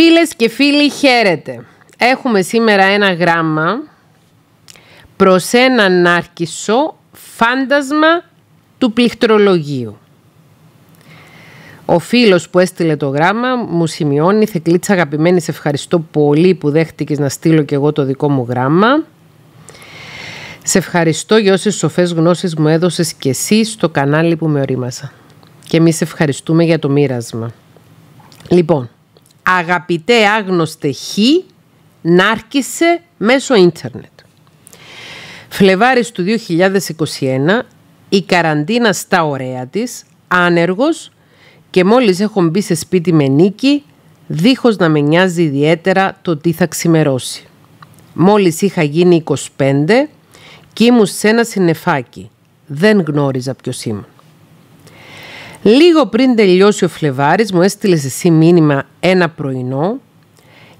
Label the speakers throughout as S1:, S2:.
S1: Φίλες και φίλοι χαίρετε. Έχουμε σήμερα ένα γράμμα προς έναν άρχισο φάντασμα του πληκτρολογίου. Ο φίλος που έστειλε το γράμμα μου σημειώνει Θεκλίτσα αγαπημένη, σε ευχαριστώ πολύ που δέχτηκες να στείλω και εγώ το δικό μου γράμμα». Σε ευχαριστώ για όσες σοφές γνώσεις μου έδωσες και εσύ στο κανάλι που με ορίμασα. Και εμείς ευχαριστούμε για το μοίρασμα. Λοιπόν, αγαπητέ άγνωστε χ νάρκησε μέσω ίντερνετ. Φλεβάρις του 2021 η καραντίνα στα ωραία της, άνεργος και μόλις έχω μπει σε σπίτι με νίκη δίχως να με νοιάζει ιδιαίτερα το τι θα ξημερώσει. Μόλις είχα γίνει 25 και ήμουν σε ένα συννεφάκι. Δεν γνώριζα ποιος ήμουν. Λίγο πριν τελειώσει ο Φλεβάρης μου έστειλες εσύ μήνυμα ένα πρωινό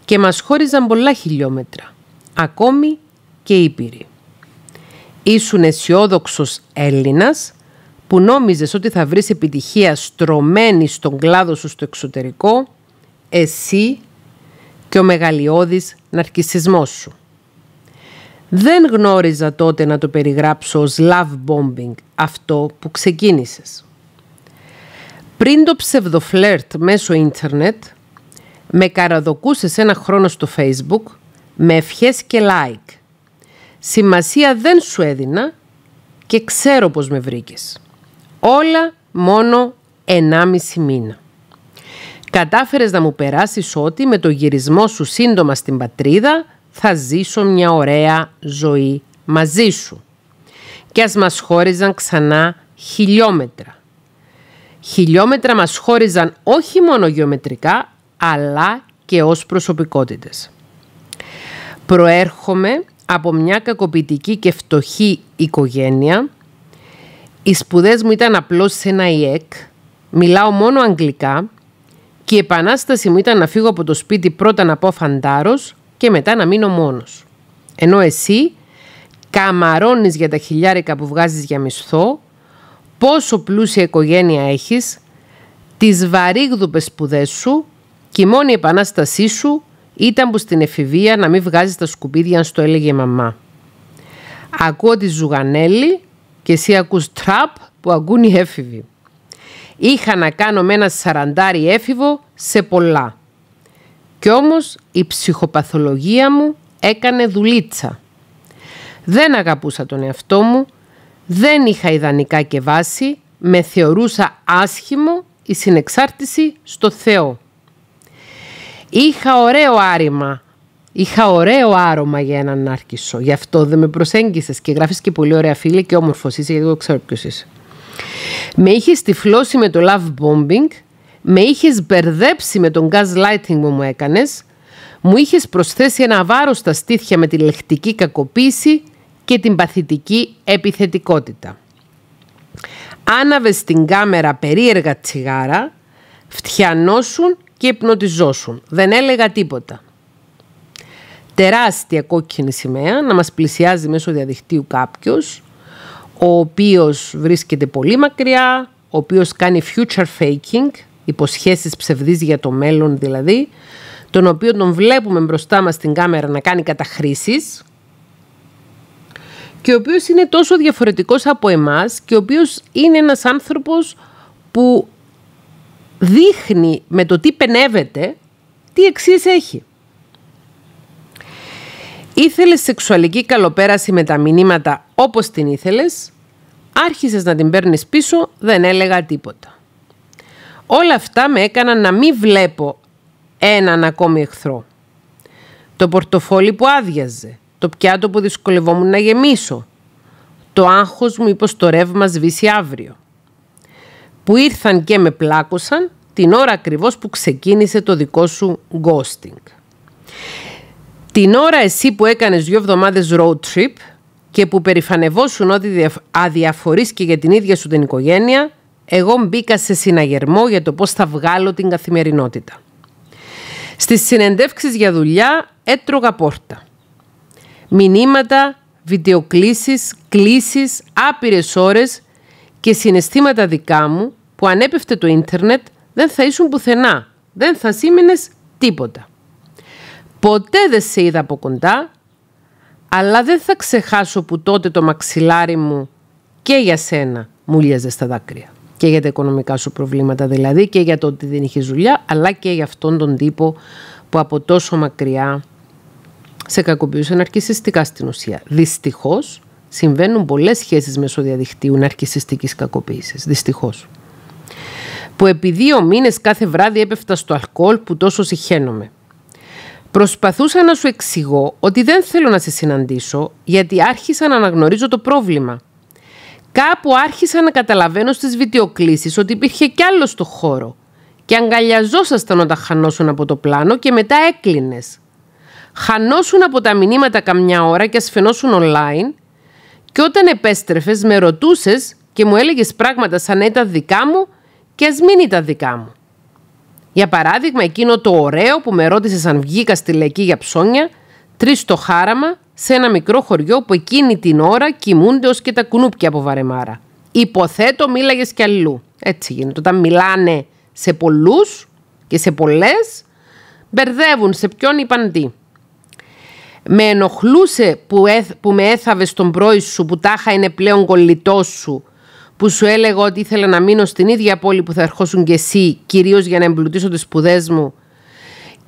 S1: και μας χώριζαν πολλά χιλιόμετρα, ακόμη και ήπειροι. Ήσουν αισιόδοξος Έλληνας που νόμιζες ότι θα βρεις επιτυχία στρωμένη στον κλάδο σου στο εξωτερικό, εσύ και ο μεγαλειώδης ναρκισισμός σου. Δεν γνώριζα τότε να το περιγράψω ως love bombing αυτό που ξεκίνησες. Πριν το ψευδοφλερτ μέσω ίντερνετ, με καραδοκούσες ένα χρόνο στο facebook, με ευχές και like. Σημασία δεν σου έδινα και ξέρω πως με βρήκες. Όλα μόνο ενάμιση μήνα. Κατάφερες να μου περάσεις ότι με το γυρισμό σου σύντομα στην πατρίδα θα ζήσω μια ωραία ζωή μαζί σου. Και ας μας χώριζαν ξανά χιλιόμετρα. Χιλιόμετρα μας χώριζαν όχι μόνο γεωμετρικά, αλλά και ως προσωπικότητες. Προέρχομαι από μια κακοποιητική και φτωχή οικογένεια. Οι σπουδές μου ήταν απλώς σε ένα ΙΕΚ. Μιλάω μόνο αγγλικά και η επανάσταση μου ήταν να φύγω από το σπίτι πρώτα να πω φαντάρος και μετά να μείνω μόνος. Ενώ εσύ καμαρώνεις για τα χιλιάρικα που βγάζεις για μισθό πόσο πλούσια οικογένεια έχεις, τις βαρύγδουπες σπουδές σου και η μόνη επανάστασή σου ήταν που στην εφηβεία να μην βγάζεις τα σκουπίδια αν στο έλεγε η μαμά. Ακούω τη Ζουγανέλη και εσύ ακούς τραπ που ακούν οι έφηβοι. Είχα να κάνω με ένα σαραντάρι έφηβο σε πολλά. Κι όμως η ψυχοπαθολογία μου έκανε δουλίτσα. Δεν αγαπούσα τον εαυτό μου δεν είχα ιδανικά και βάση, με θεωρούσα άσχημο η συνεξάρτηση στο Θεό. Είχα ωραίο άρημα, είχα ωραίο άρωμα για έναν άρχισο. Γι' αυτό δεν με προσέγγισες και γράφεις και πολύ ωραία φίλη και όμορφος είσαι γιατί εγώ ξέρω ποιος είσαι. Με είχες τυφλώσει με το love bombing, με είχες μπερδέψει με τον lighting που μου έκανες, μου είχες προσθέσει ένα βάρος στα στήθια με τη λεκτική κακοποίηση και την παθητική επιθετικότητα. Άναβες στην κάμερα περίεργα τσιγάρα, φτιανώσουν και υπνοτιζώσουν. Δεν έλεγα τίποτα. Τεράστια κόκκινη σημαία να μας πλησιάζει μέσω διαδικτύου κάποιος, ο οποίος βρίσκεται πολύ μακριά, ο οποίος κάνει future faking, υποσχέσεις ψευδής για το μέλλον δηλαδή, τον οποίο τον βλέπουμε μπροστά μας στην κάμερα να κάνει καταχρήσεις, και ο οποίος είναι τόσο διαφορετικός από εμάς και ο οποίος είναι ένας άνθρωπος που δείχνει με το τι πενεύεται τι εξής έχει. Ήθελες σεξουαλική καλοπέραση με τα μηνύματα όπως την ήθελες, άρχισες να την παίρνεις πίσω, δεν έλεγα τίποτα. Όλα αυτά με έκαναν να μην βλέπω έναν ακόμη εχθρό. Το πορτοφόλι που άδειαζε, το πιάτο που δυσκολευόμουν να γεμίσω, το άγχος μου είπε το ρεύμα σβήσει αύριο, που ήρθαν και με πλάκωσαν την ώρα ακριβώς που ξεκίνησε το δικό σου ghosting. Την ώρα εσύ που έκανες δύο εβδομάδες road trip και που περηφανευόσουν ότι αδιαφορείς και για την ίδια σου την οικογένεια, εγώ μπήκα σε συναγερμό για το πώς θα βγάλω την καθημερινότητα. Στις συνεντεύξεις για δουλειά έτρωγα πόρτα. Μηνύματα, βιντεοκλήσεις, κλήσεις, άπειρες ώρες και συναισθήματα δικά μου που αν έπεφτε το ίντερνετ δεν θα ήσουν πουθενά, δεν θα σήμαινες τίποτα. Ποτέ δεν σε είδα από κοντά, αλλά δεν θα ξεχάσω που τότε το μαξιλάρι μου και για σένα μου στα δάκρυα. Και για τα οικονομικά σου προβλήματα δηλαδή και για το ότι δεν είχε δουλειά, αλλά και για αυτόν τον τύπο που από τόσο μακριά σε κακοποιούσε αρκισιστικά στην ουσία. Δυστυχώς, συμβαίνουν πολλές σχέσεις μέσω διαδικτύου ναρκιστική κακοποίησης. Δυστυχώς. Που επί δύο μήνες κάθε βράδυ έπεφτα στο αλκοόλ που τόσο συχαίνομαι. Προσπαθούσα να σου εξηγώ ότι δεν θέλω να σε συναντήσω γιατί άρχισα να αναγνωρίζω το πρόβλημα. Κάπου άρχισα να καταλαβαίνω στις βιντεοκλήσεις ότι υπήρχε κι άλλο στο χώρο και αγκαλιαζόσασταν όταν χανόσουν από το πλάνο και μετά έκλεινες χανόσουν από τα μηνύματα καμιά ώρα και ασφαινόσουν online και όταν επέστρεφες με ρωτούσες και μου έλεγες πράγματα σαν να ήταν δικά μου και ας μην ήταν δικά μου. Για παράδειγμα εκείνο το ωραίο που με ρώτησες αν βγήκα στη Λαϊκή για ψώνια, τρεις στο χάραμα, σε ένα μικρό χωριό που εκείνη την ώρα κοιμούνται ως και τα κουνούπια από βαρεμάρα. Υποθέτω μίλαγες κι αλλού. Έτσι γίνεται. Όταν μιλάνε σε πολλούς και σε πολλές, μπερδεύουν σε ποιον είπαν τι. Με ενοχλούσε που, που με έθαβε στον πρώη σου που τάχα είναι πλέον κολλητός σου που σου έλεγα ότι ήθελα να μείνω στην ίδια πόλη που θα ερχόσουν και εσύ κυρίως για να εμπλουτίσω τις σπουδές μου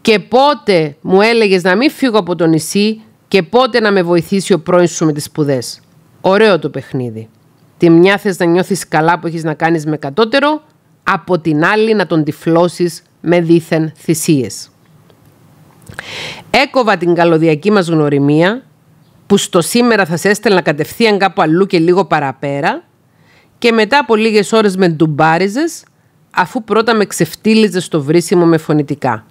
S1: και πότε μου έλεγες να μην φύγω από το νησί και πότε να με βοηθήσει ο πρώην σου με τις σπουδές. Ωραίο το παιχνίδι. Τη μια θες να νιώθεις καλά που έχεις να κάνεις με κατώτερο, από την άλλη να τον τυφλώσεις με δίθεν θυσίες. Έκοβα την καλωδιακή μας γνωριμία που στο σήμερα θα σε έστελνα κατευθείαν κάπου αλλού και λίγο παραπέρα και μετά από λίγες ώρες με ντουμπάριζες αφού πρώτα με ξεφτύλιζες στο βρίσιμο με φωνητικά.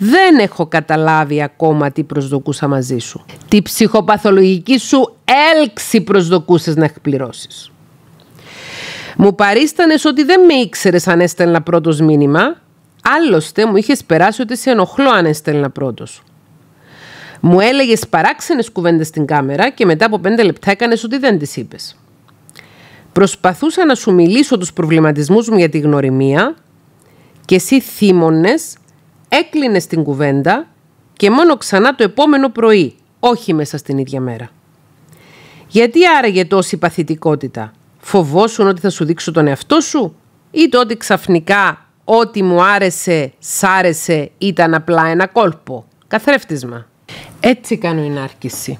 S1: Δεν έχω καταλάβει ακόμα τι προσδοκούσα μαζί σου. Τη ψυχοπαθολογική σου έλξη προσδοκούσες να εκπληρώσεις. Μου παρίστανες ότι δεν με ήξερες αν έστελνα πρώτος μήνυμα Άλλωστε μου είχες περάσει ότι σε ενοχλώ αν έστελνα πρώτος. Μου έλεγες παράξενες κουβέντες στην κάμερα και μετά από πέντε λεπτά έκανες ότι δεν τις είπες. Προσπαθούσα να σου μιλήσω τους προβληματισμούς μου για τη γνωριμία και εσύ θύμωνες, έκλεινες την κουβέντα και μόνο ξανά το επόμενο πρωί, όχι μέσα στην ίδια μέρα. Γιατί άραγε τόση παθητικότητα. Φοβόσουν ότι θα σου δείξω τον εαυτό σου ή το ότι ξαφνικά ό,τι μου άρεσε, σ' άρεσε, ήταν απλά ένα κόλπο. Καθρέφτισμα. Έτσι κάνουν η νάρκησοι.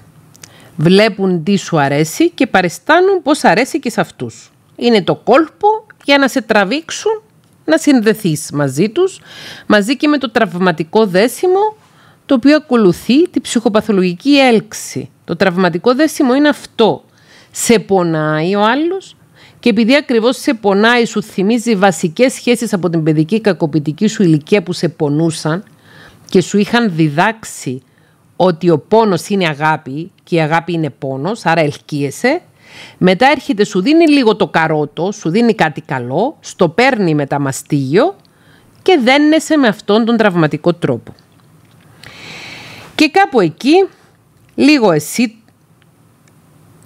S1: Βλέπουν τι σου αρέσει και παριστάνουν πως αρέσει και σε αυτούς. Είναι το κόλπο για να σε τραβήξουν να συνδεθείς μαζί τους, μαζί και με το τραυματικό δέσιμο το οποίο ακολουθεί τη ψυχοπαθολογική έλξη. Το τραυματικό δέσιμο είναι αυτό. Σε πονάει ο άλλος και επειδή ακριβώς σε πονάει, σου θυμίζει βασικές σχέσεις από την παιδική κακοποιητική σου ηλικία που σε πονούσαν και σου είχαν διδάξει ότι ο πόνος είναι αγάπη και η αγάπη είναι πόνος, άρα ελκύεσαι. Μετά έρχεται, σου δίνει λίγο το καρότο, σου δίνει κάτι καλό, στο παίρνει τα μαστίγιο και δένεσαι με αυτόν τον τραυματικό τρόπο. Και κάπου εκεί, λίγο εσύ,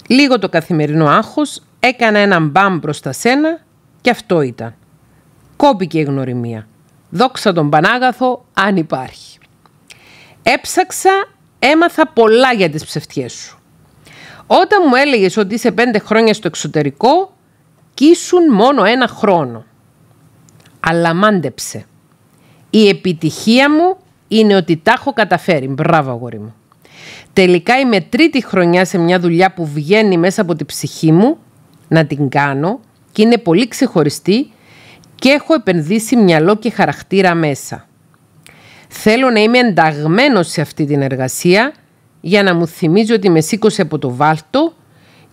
S1: λίγο το καθημερινό άγχος, Έκανα ένα μπαμ προς τα σένα και αυτό ήταν. Κόπηκε η γνωριμία. Δόξα τον Πανάγαθο αν υπάρχει. Έψαξα, έμαθα πολλά για τις ψευτιές σου. Όταν μου έλεγες ότι είσαι πέντε χρόνια στο εξωτερικό, κήσουν μόνο ένα χρόνο. Αλλά μάντεψε. Η επιτυχία μου είναι ότι τα έχω καταφέρει. Μπράβο, αγόρι μου. Τελικά είμαι τρίτη χρονιά σε μια δουλειά που βγαίνει μέσα από τη ψυχή μου να την κάνω και είναι πολύ ξεχωριστή και έχω επενδύσει μυαλό και χαρακτήρα μέσα. Θέλω να είμαι ενταγμένος σε αυτή την εργασία για να μου θυμίζει ότι με σήκωσε από το βάλτο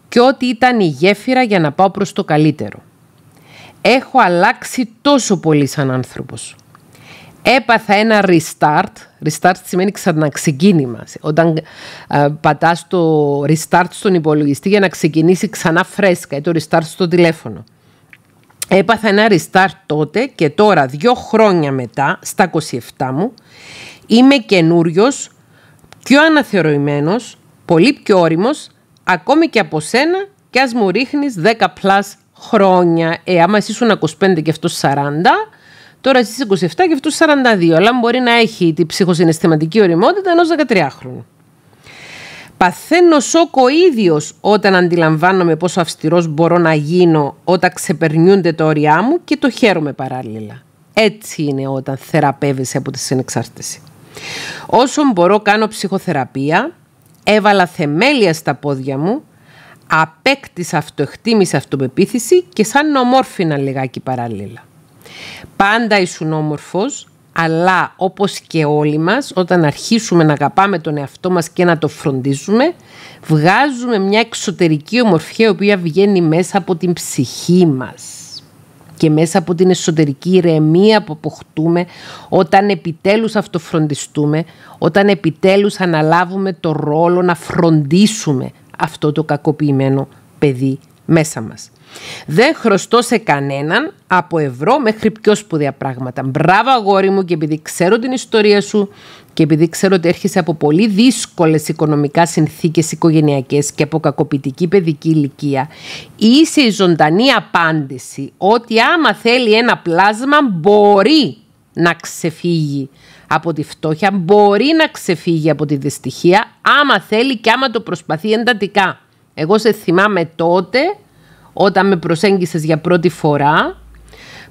S1: και ότι ήταν η γέφυρα για να πάω προς το καλύτερο. Έχω αλλάξει τόσο πολύ σαν άνθρωπος έπαθα ένα restart. Restart σημαίνει ξαναξεκίνημα. Όταν ε, πατάς το restart στον υπολογιστή για να ξεκινήσει ξανά φρέσκα ή το restart στο τηλέφωνο. Έπαθα ένα restart τότε και τώρα δύο χρόνια μετά, στα 27 μου, είμαι καινούριος, πιο αναθεωρημένος, πολύ πιο όρημο, ακόμη και από σένα και ας μου ρίχνεις 10 πλάς χρόνια. Ε, άμα εσύ ήσουν 25 και αυτός 40, Τώρα στι 27 και αυτούς 42, αλλά μπορεί να έχει την ψυχοσυναισθηματική οριμότητα ενός 13χρονου. Παθαίνω σοκ ο ίδιος όταν αντιλαμβάνομαι πόσο αυστηρός μπορώ να γίνω όταν ξεπερνιούνται τα όρια μου και το χαίρομαι παράλληλα. Έτσι είναι όταν θεραπεύεσαι από τη συνεξάρτηση. Όσο μπορώ κάνω ψυχοθεραπεία, έβαλα θεμέλια στα πόδια μου, απέκτησα αυτοεκτίμηση, αυτοπεποίθηση και σαν ομόρφινα λιγάκι παράλληλα. Πάντα ήσουν όμορφος, αλλά όπως και όλοι μας, όταν αρχίσουμε να αγαπάμε τον εαυτό μας και να το φροντίζουμε, βγάζουμε μια εξωτερική ομορφιά η οποία βγαίνει μέσα από την ψυχή μας και μέσα από την εσωτερική ηρεμία που αποκτούμε όταν επιτέλους αυτοφροντιστούμε, όταν επιτέλους αναλάβουμε το ρόλο να φροντίσουμε αυτό το κακοποιημένο παιδί μέσα μας. Δεν χρωστώ σε κανέναν από ευρώ μέχρι πιο σπουδαία πράγματα. Μπράβο αγόρι μου και επειδή ξέρω την ιστορία σου και επειδή ξέρω ότι έρχεσαι από πολύ δύσκολες οικονομικά συνθήκες οικογενειακές και από κακοποιητική παιδική ηλικία, είσαι η ζωντανή απάντηση ότι άμα θέλει ένα πλάσμα μπορεί να ξεφύγει από τη φτώχεια, μπορεί να ξεφύγει από τη δυστυχία, άμα θέλει και άμα το προσπαθεί εντατικά. Εγώ σε θυμάμαι τότε όταν με προσέγγισες για πρώτη φορά,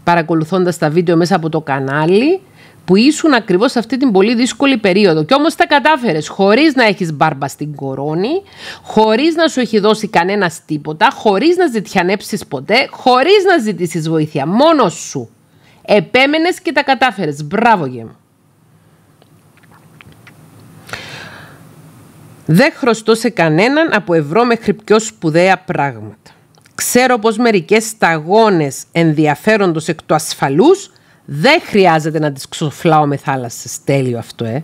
S1: παρακολουθώντας τα βίντεο μέσα από το κανάλι, που ήσουν ακριβώς σε αυτή την πολύ δύσκολη περίοδο. Και όμως τα κατάφερες χωρίς να έχεις μπάρμπα στην κορώνη, χωρίς να σου έχει δώσει κανένας τίποτα, χωρίς να ζητιανέψεις ποτέ, χωρίς να ζητήσεις βοήθεια, μόνος σου. Επέμενες και τα κατάφερες. Μπράβο γεμ. Δεν χρωστώ σε κανέναν από ευρώ μέχρι πιο σπουδαία πράγματα. Ξέρω πως μερικές σταγόνες ενδιαφέροντος εκ του ασφαλούς δεν χρειάζεται να τις ξοφλάω με θάλασσες. Τέλειο αυτό, ε.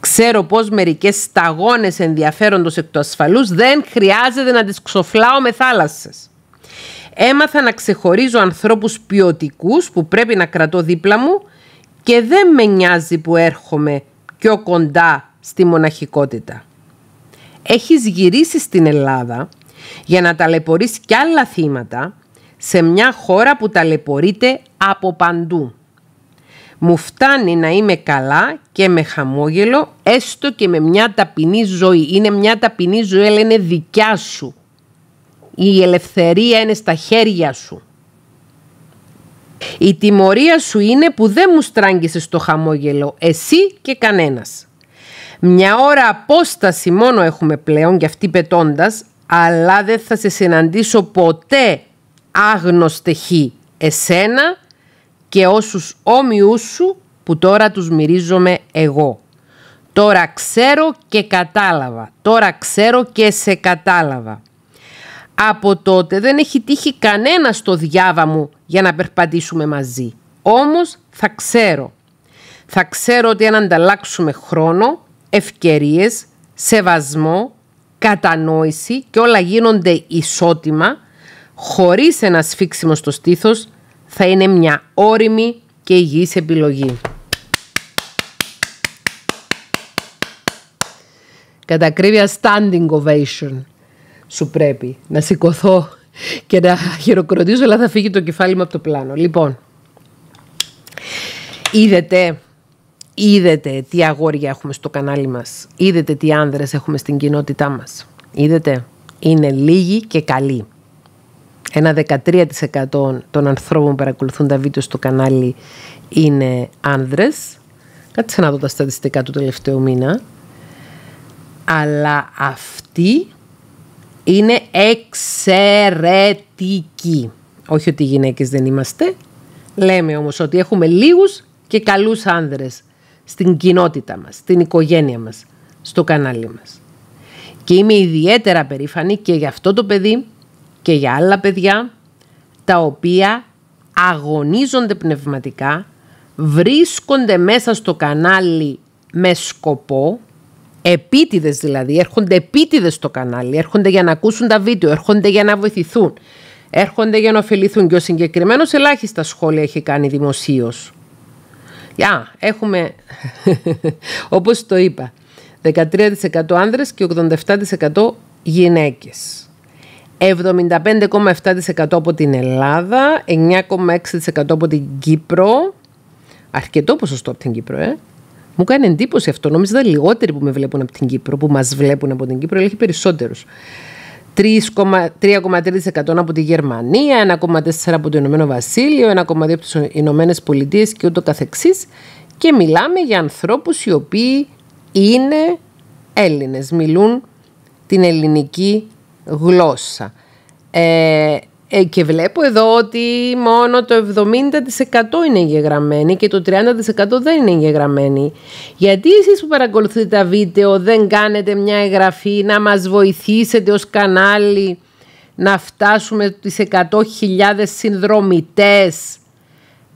S1: Ξέρω πως μερικές σταγόνες ενδιαφέροντος εκ του ασφαλούς δεν χρειάζεται να τις ξοφλάω με θάλασσες. Έμαθα να ξεχωρίζω ανθρώπους ποιοτικούς που πρέπει να κρατώ δίπλα μου και δεν με νοιάζει που έρχομαι πιο κοντά στη μοναχικότητα. Έχεις γυρίσει στην Ελλάδα για να ταλαιπωρείς κι άλλα θύματα σε μια χώρα που ταλαιπωρείται από παντού. Μου φτάνει να είμαι καλά και με χαμόγελο, έστω και με μια ταπεινή ζωή. Είναι μια ταπεινή ζωή, αλλά είναι δικιά σου. Η ελευθερία είναι στα χέρια σου. Η τιμωρία σου είναι που δεν μου στράγγισες το χαμόγελο, εσύ και κανένας. Μια ώρα απόσταση μόνο έχουμε πλέον, και αυτή πετώντας, αλλά δεν θα σε συναντήσω ποτέ άγνωστεχή εσένα και όσους όμοιούς σου που τώρα τους μυρίζομαι εγώ. Τώρα ξέρω και κατάλαβα. Τώρα ξέρω και σε κατάλαβα. Από τότε δεν έχει τύχει κανένα στο διάβα μου για να περπατήσουμε μαζί. Όμως θα ξέρω. Θα ξέρω ότι αν ανταλλάξουμε χρόνο, ευκαιρίες, σεβασμό, κατανόηση και όλα γίνονται ισότιμα, χωρίς ένα σφίξιμο στο στήθος, θα είναι μια όρημη και υγιής επιλογή. Κατά ακρίβεια standing ovation σου πρέπει να σηκωθώ και να χειροκροτήσω αλλά θα φύγει το κεφάλι μου από το πλάνο. Λοιπόν, είδετε Είδατε τι αγόρια έχουμε στο κανάλι μας. Είδατε τι άνδρες έχουμε στην κοινότητά μας. Είδατε, είναι λίγοι και καλοί. Ένα 13% των ανθρώπων που παρακολουθούν τα βίντεο στο κανάλι είναι άνδρες. Κάτσε να δω τα στατιστικά του τελευταίου μήνα. Αλλά αυτοί είναι εξαιρετικοί. Όχι ότι οι γυναίκες δεν είμαστε. Λέμε όμως ότι έχουμε λίγους και καλούς άνδρες στην κοινότητα μας, στην οικογένεια μας, στο κανάλι μας. Και είμαι ιδιαίτερα περήφανη και για αυτό το παιδί και για άλλα παιδιά τα οποία αγωνίζονται πνευματικά, βρίσκονται μέσα στο κανάλι με σκοπό, επίτηδες δηλαδή, έρχονται επίτηδες στο κανάλι, έρχονται για να ακούσουν τα βίντεο, έρχονται για να βοηθηθούν, έρχονται για να ωφεληθούν και ο συγκεκριμένος ελάχιστα σχόλια έχει κάνει δημοσίως Α, έχουμε, όπως το είπα, 13% άνδρες και 87% γυναίκες. 75,7% από την Ελλάδα, 9,6% από την Κύπρο. Αρκετό ποσοστό από την Κύπρο, ε. Μου κάνει εντύπωση αυτό. νομίζω ότι λιγότεροι που με βλέπουν από την Κύπρο, που μας βλέπουν από την Κύπρο, αλλά έχει περισσότερους. 3,3% από τη Γερμανία, 1,4% από το Ηνωμένο Βασίλειο, 1,2% από τις Ηνωμένες Πολιτείες και ούτω καθεξής. Και μιλάμε για ανθρώπους οι οποίοι είναι Έλληνες, μιλούν την ελληνική γλώσσα. Ε, ε, και βλέπω εδώ ότι μόνο το 70% είναι εγγεγραμμένοι και το 30% δεν είναι εγγεγραμμένοι. Γιατί εσείς που παρακολουθείτε τα βίντεο δεν κάνετε μια εγγραφή να μας βοηθήσετε ως κανάλι να φτάσουμε τις 100.000 συνδρομητές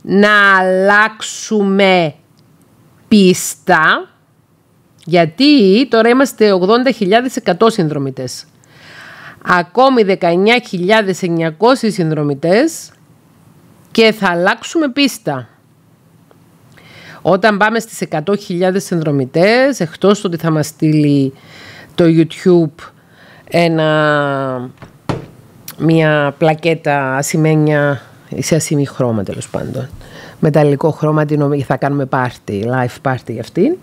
S1: να αλλάξουμε πίστα. Γιατί τώρα είμαστε 80.100 συνδρομητές ακόμη 19.900 συνδρομητές και θα αλλάξουμε πίστα. Όταν πάμε στις 100.000 συνδρομητές, εκτός ότι θα μας στείλει το YouTube μια πλακέτα ασημένια σε ασημή χρώμα τέλος πάντων. Μεταλλικό χρώμα θα κάνουμε party, live party για αυτήν.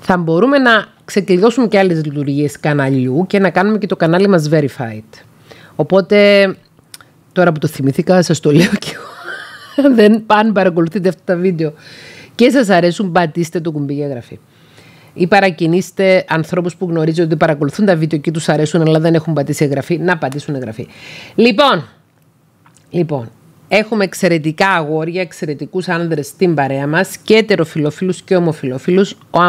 S1: Θα μπορούμε να Ξεκλειδώσουμε και άλλες λειτουργίες καναλιού και να κάνουμε και το κανάλι μας verified. Οπότε, τώρα που το θυμηθήκα, σας το λέω και εγώ. Δεν πάνε παρακολουθείτε αυτά τα βίντεο. Και σας αρέσουν, πατήστε το κουμπί για γραφή. Ή παρακινήστε ανθρώπους που γνωρίζετε ότι παρακολουθούν τα βίντεο και τους αρέσουν, αλλά δεν έχουν πατήσει εγγραφή, να πατήσουν εγγραφή. Λοιπόν, λοιπόν, Έχουμε εξαιρετικά αγόρια, εξαιρετικούς άνδρες στην παρέα μας και ετεροφιλοφίλου και ομοφιλοφίλου.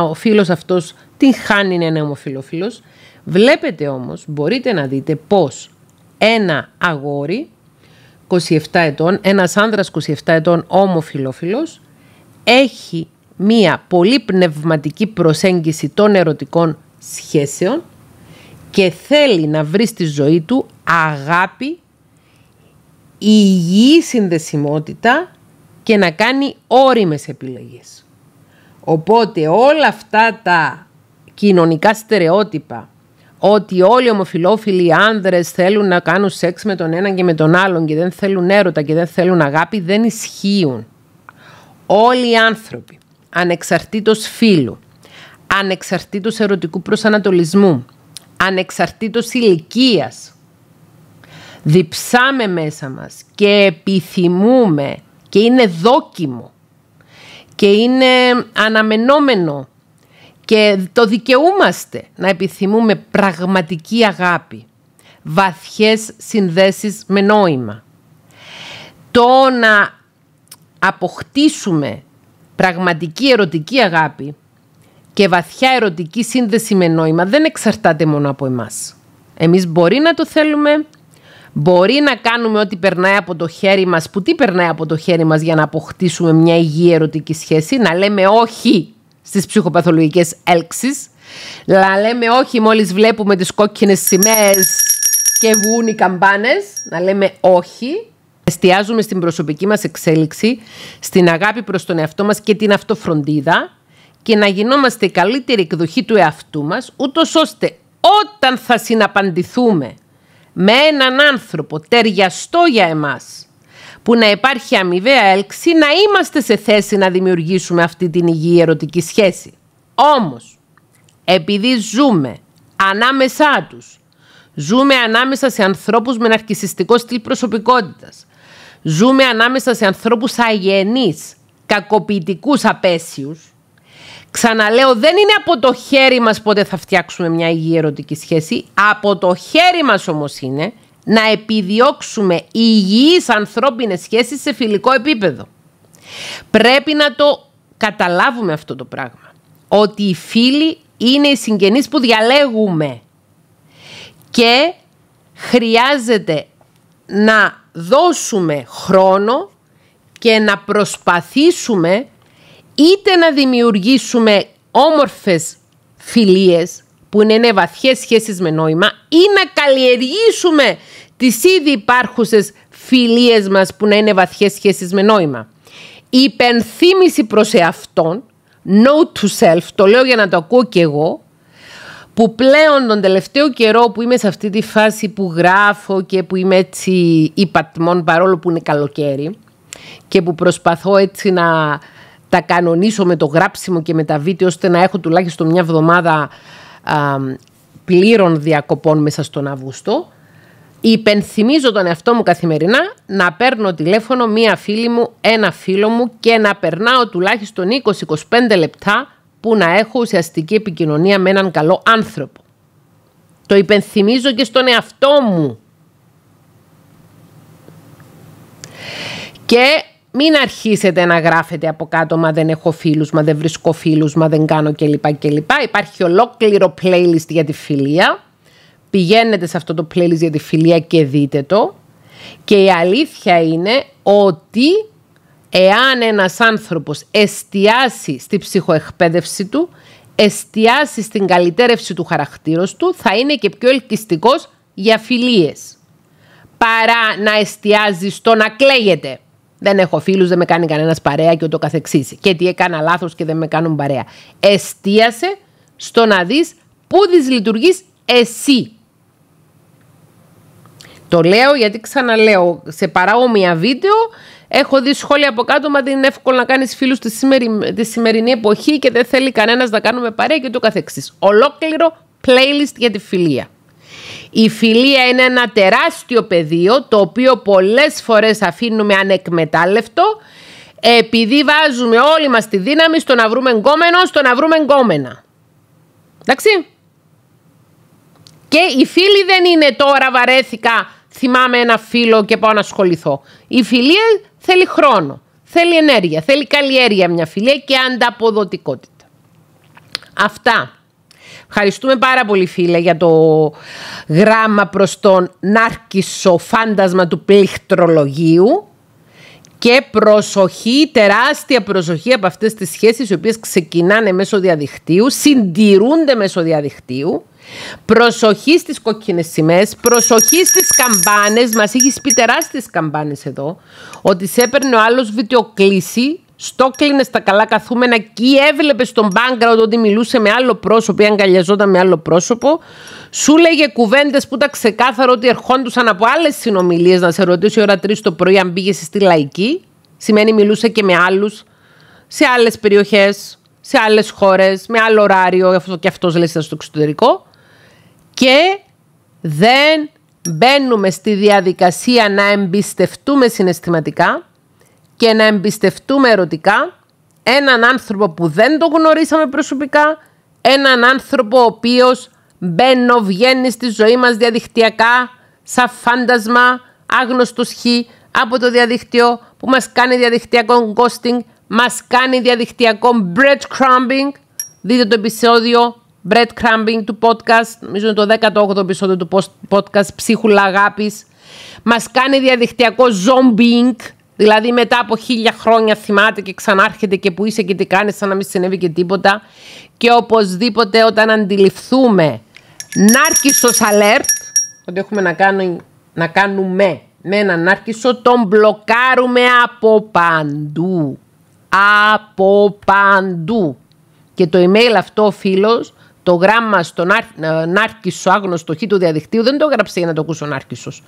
S1: Ο φίλος αυτός την χάνει ένα ομοφιλόφιλος. Βλέπετε όμως, μπορείτε να δείτε πώς ένα αγόρι 27 ετών, ένας άνδρας 27 ετών ομοφιλόφιλος έχει μία πολύ πνευματική προσέγγιση των ερωτικών σχέσεων και θέλει να βρει στη ζωή του αγάπη, υγιή συνδεσιμότητα και να κάνει όριμες επιλογές. Οπότε όλα αυτά τα κοινωνικά στερεότυπα ότι όλοι οι ομοφιλόφιλοι άνδρες θέλουν να κάνουν σεξ με τον έναν και με τον άλλον και δεν θέλουν έρωτα και δεν θέλουν αγάπη δεν ισχύουν. Όλοι οι άνθρωποι, ανεξαρτήτως φίλου, ανεξαρτήτως ερωτικού προσανατολισμού, ανεξαρτήτως ηλικίας, διψάμε μέσα μας και επιθυμούμε και είναι δόκιμο και είναι αναμενόμενο και το δικαιούμαστε να επιθυμούμε πραγματική αγάπη, βαθιές συνδέσεις με νόημα. Το να αποκτήσουμε πραγματική ερωτική αγάπη και βαθιά ερωτική σύνδεση με νόημα δεν εξαρτάται μόνο από εμάς. Εμείς μπορεί να το θέλουμε, μπορεί να κάνουμε ό,τι περνάει από το χέρι μας, που τι περνάει από το χέρι μας για να αποκτήσουμε μια υγιή ερωτική σχέση, να λέμε όχι στις ψυχοπαθολογικές έλξεις. Να λέμε όχι μόλις βλέπουμε τις κόκκινες σημαίες και βγουν οι καμπάνες. Να λέμε όχι. Εστιάζουμε στην προσωπική μας εξέλιξη, στην αγάπη προς τον εαυτό μας και την αυτοφροντίδα και να γινόμαστε καλύτερη εκδοχή του εαυτού μας, ούτως ώστε όταν θα συναπαντηθούμε με έναν άνθρωπο ταιριαστό για εμάς, που να υπάρχει αμοιβαία έλξη, να είμαστε σε θέση να δημιουργήσουμε αυτή την υγιή ερωτική σχέση. Όμως, επειδή ζούμε ανάμεσά τους, ζούμε ανάμεσα σε ανθρώπους με ναρκισιστικό στυλ προσωπικότητας, ζούμε ανάμεσα σε ανθρώπους αγενείς, κακοποιητικούς απέσιους, Ξαναλέω, δεν είναι από το χέρι μας πότε θα φτιάξουμε μια υγιή ερωτική σχέση. Από το χέρι μας όμως είναι να επιδιώξουμε υγιείς ανθρώπινες σχέσεις σε φιλικό επίπεδο. Πρέπει να το καταλάβουμε αυτό το πράγμα. Ότι οι φίλοι είναι οι συγγενείς που διαλέγουμε. Και χρειάζεται να δώσουμε χρόνο και να προσπαθήσουμε είτε να δημιουργήσουμε όμορφες φιλίες που είναι βαθιές σχέσεις με νόημα ή να καλλιεργήσουμε τις ήδη υπάρχουσες φιλίες μας που να είναι βαθιές σχέσεις με νόημα. Η υπενθύμηση προς εαυτόν, no to self, το λέω για να το ακούω και εγώ, που πλέον τον τελευταίο καιρό που είμαι σε αυτή τη φάση που γράφω και που είμαι έτσι υπατμών παρόλο που είναι καλοκαίρι και που προσπαθώ έτσι να τα κανονίσω με το γράψιμο και με τα βίντεο ώστε να έχω τουλάχιστον μια εβδομάδα πλήρων διακοπών μέσα στον Αύγουστο. Υπενθυμίζω τον εαυτό μου καθημερινά να παίρνω τηλέφωνο μία φίλη μου, ένα φίλο μου και να περνάω τουλάχιστον 20-25 λεπτά που να έχω ουσιαστική επικοινωνία με έναν καλό άνθρωπο. Το υπενθυμίζω και στον εαυτό μου. Και μην αρχίσετε να γράφετε από κάτω «Μα δεν έχω φίλους», «Μα δεν βρίσκω φίλους», «Μα δεν κάνω» κλπ. κλπ. Υπάρχει ολόκληρο playlist για τη φιλία. Πηγαίνετε σε αυτό το playlist για τη φιλία και δείτε το. Και η αλήθεια είναι ότι εάν ένας άνθρωπος εστιάσει στη ψυχοεκπαίδευση του, εστιάσει στην καλυτέρευση του χαρακτήρος του, θα είναι και πιο ελκυστικός για φιλίες. Παρά να εστιάζει στο να κλαίγεται δεν έχω φίλους, δεν με κάνει κανένας παρέα και ούτω καθεξής. Και τι έκανα λάθος και δεν με κάνουν παρέα. Εστίασε στο να δεις πού δυσλειτουργείς εσύ. Το λέω γιατί ξαναλέω σε μια βίντεο. Έχω δει σχόλια από κάτω, μα δεν είναι εύκολο να κάνεις φίλους τη, τη σημερινή εποχή και δεν θέλει κανένας να κάνουμε παρέα και ούτω καθεξής. Ολόκληρο playlist για τη φιλία. Η φιλία είναι ένα τεράστιο πεδίο το οποίο πολλές φορές αφήνουμε ανεκμετάλλευτο επειδή βάζουμε όλη μας τη δύναμη στο να βρούμε γκόμενο, στο να βρούμε γκόμενα. Εντάξει. Και οι φίλη δεν είναι τώρα βαρέθηκα, θυμάμαι ένα φίλο και πάω να ασχοληθώ. Η φιλία θέλει χρόνο, θέλει ενέργεια, θέλει καλλιέργεια μια φιλία και ανταποδοτικότητα. Αυτά. Ευχαριστούμε πάρα πολύ φίλε για το γράμμα προς τον Νάρκισο φάντασμα του πληκτρολογίου και προσοχή, τεράστια προσοχή από αυτές τις σχέσεις οι οποίες ξεκινάνε μέσω διαδικτύου, συντηρούνται μέσω διαδικτύου. Προσοχή στις κόκκινες σημαίες, προσοχή στις καμπάνες, μας έχεις πει τεράστιες καμπάνες εδώ, ότι σε έπαιρνε ο άλλος βιτεοκλήση στόκλινε στα καλά καθούμενα και έβλεπε στον background ότι μιλούσε με άλλο πρόσωπο ή αγκαλιαζόταν με άλλο πρόσωπο. Σου λέγε κουβέντες που ήταν ξεκάθαρο ότι ερχόντουσαν από άλλες συνομιλίες να σε ρωτήσει ώρα 3 το πρωί αν πήγες στη λαϊκή. Σημαίνει μιλούσε και με άλλους σε άλλες περιοχές, σε άλλες χώρες, με άλλο ωράριο. Αυτό και αυτός λέει σαν στο εξωτερικό. Και δεν μπαίνουμε στη διαδικασία να εμπιστευτούμε συναισθηματικά και να εμπιστευτούμε ερωτικά έναν άνθρωπο που δεν το γνωρίσαμε προσωπικά, έναν άνθρωπο ο οποίος μπαίνω, βγαίνει στη ζωή μας διαδικτυακά, σαν φάντασμα, Άγνωστο χ, από το διαδικτυό που μας κάνει διαδικτυακό ghosting, μας κάνει διαδικτυακό breadcrumbing. Δείτε το επεισόδιο breadcrumbing του podcast, νομίζω το 18ο επεισόδιο του podcast «Ψίχουλα Αγάπης». Μας κάνει διαδικτυακό zombing, Δηλαδή μετά από χίλια χρόνια θυμάται και ξανάρχεται και που είσαι και τι κάνεις σαν να μην συνέβη και τίποτα. Και οπωσδήποτε όταν αντιληφθούμε νάρκισος alert, ότι έχουμε να, κάνουμε, να κάνουμε με έναν νάρκισο, τον μπλοκάρουμε από παντού. Από παντού. Και το email αυτό ο φίλος, το γράμμα στον ε, νάρκισο άγνωστο χ του διαδικτύου δεν το έγραψε για να το ακούσει ο νάρκισος.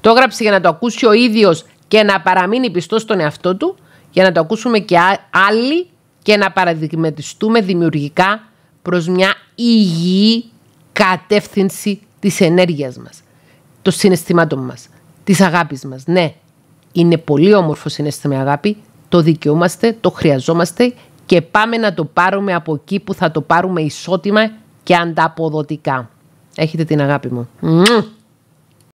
S1: Το έγραψε για να το ακούσει ο ίδιος και να παραμείνει πιστός στον εαυτό του για να το ακούσουμε και άλλοι και να παραδειγματιστούμε δημιουργικά προς μια υγιή κατεύθυνση της ενέργειας μας, των συναισθημάτων μας, της αγάπης μας. Ναι, είναι πολύ όμορφο συνέστημα αγάπη, το δικαιούμαστε, το χρειαζόμαστε και πάμε να το πάρουμε από εκεί που θα το πάρουμε ισότιμα και ανταποδοτικά. Έχετε την αγάπη μου.